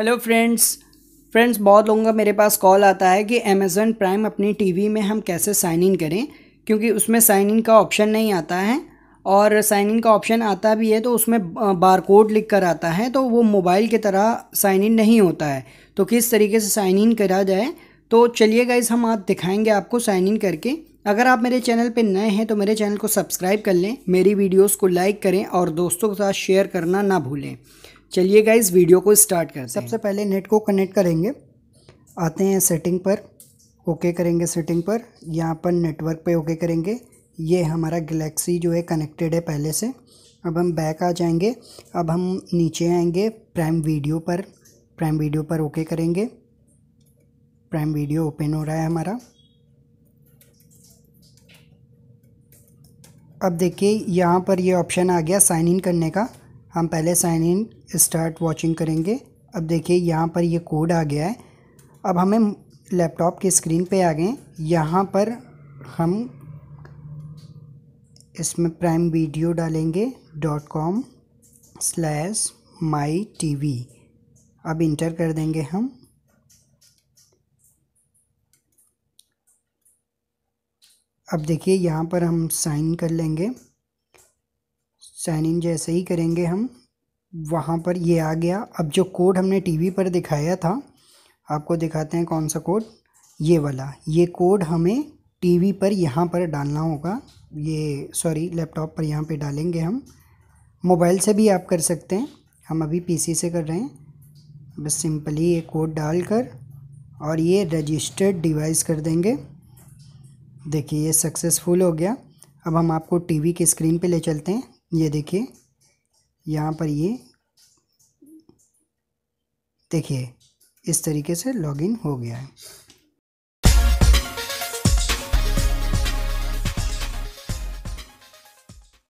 hello friends friends बहुत लोगों का मेरे पास कॉल आता है कि अमेज़न प्राइम अपनी टीवी में हम कैसे साइन इन करें क्योंकि उसमें साइन इन का ऑप्शन नहीं आता है और साइन इन का ऑप्शन आता भी है तो उसमें बार कोड लिख कर आता है तो वो मोबाइल की तरह साइन इन नहीं होता है तो किस तरीके से साइन इन करा जाए तो चलिए गाइज हम आज दिखाएंगे आपको साइन इन करके अगर आप मेरे चैनल पर नए हैं तो मेरे चैनल को सब्सक्राइब कर लें मेरी वीडियोज़ को लाइक करें और दोस्तों के साथ शेयर करना ना भूलें चलिए गाइस वीडियो को स्टार्ट करते हैं सबसे पहले नेट को कनेक्ट करेंगे आते हैं सेटिंग पर ओके करेंगे सेटिंग पर यहाँ पर नेटवर्क पे ओके करेंगे ये हमारा गलेक्सी जो है कनेक्टेड है पहले से अब हम बैक आ जाएंगे अब हम नीचे आएंगे प्राइम वीडियो पर प्राइम वीडियो पर ओके करेंगे प्राइम वीडियो ओपन हो रहा है हमारा अब देखिए यहाँ पर ये यह ऑप्शन आ गया साइन इन करने का हम पहले साइन इन स्टार्ट वॉचिंग करेंगे अब देखिए यहाँ पर ये कोड आ गया है अब हमें लैपटॉप के स्क्रीन पे आ गए यहाँ पर हम इसमें प्राइम वीडियो डालेंगे dot com slash my T V अब इंटर कर देंगे हम अब देखिए यहाँ पर हम साइन कर लेंगे साइन इन जैसे ही करेंगे हम वहाँ पर ये आ गया अब जो कोड हमने टीवी पर दिखाया था आपको दिखाते हैं कौन सा कोड ये वाला ये कोड हमें टीवी पर यहाँ पर डालना होगा ये सॉरी लैपटॉप पर यहाँ पे डालेंगे हम मोबाइल से भी आप कर सकते हैं हम अभी पीसी से कर रहे हैं बस सिंपली ये कोड डालकर और ये रजिस्टर्ड डिवाइस कर देंगे देखिए ये सक्सेसफुल हो गया अब हम आपको टीवी की स्क्रीन पे ले चलते हैं ये देखिए यहाँ पर ये देखिए इस तरीके से लॉगिन हो गया है